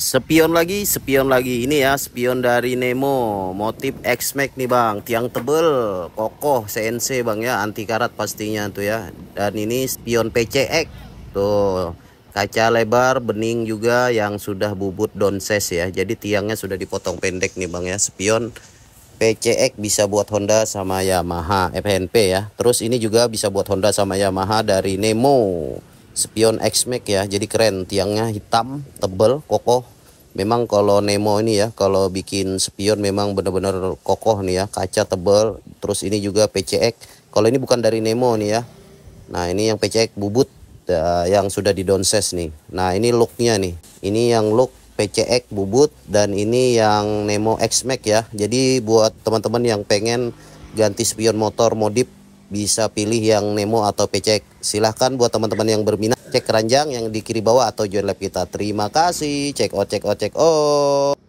Spion lagi, spion lagi. Ini ya, spion dari Nemo. Motif X-Max nih bang. Tiang tebel, kokoh, CNC bang ya. Anti karat pastinya tuh ya. Dan ini spion PCX. Tuh, kaca lebar, bening juga yang sudah bubut donses ya. Jadi tiangnya sudah dipotong pendek nih bang ya. Spion PCX bisa buat Honda sama Yamaha FNP ya. Terus ini juga bisa buat Honda sama Yamaha dari Nemo spion X-Max ya jadi keren tiangnya hitam tebel kokoh memang kalau Nemo ini ya kalau bikin spion memang benar-benar kokoh nih ya kaca tebel terus ini juga PCX kalau ini bukan dari Nemo nih ya nah ini yang PCX bubut uh, yang sudah di downsize nih nah ini looknya nih ini yang look PCX bubut dan ini yang Nemo X-Max ya jadi buat teman-teman yang pengen ganti spion motor modif bisa pilih yang Nemo atau pecek. Silahkan buat teman-teman yang berminat cek keranjang yang di kiri bawah atau join lab kita. Terima kasih. Cek o, cek o, cek o.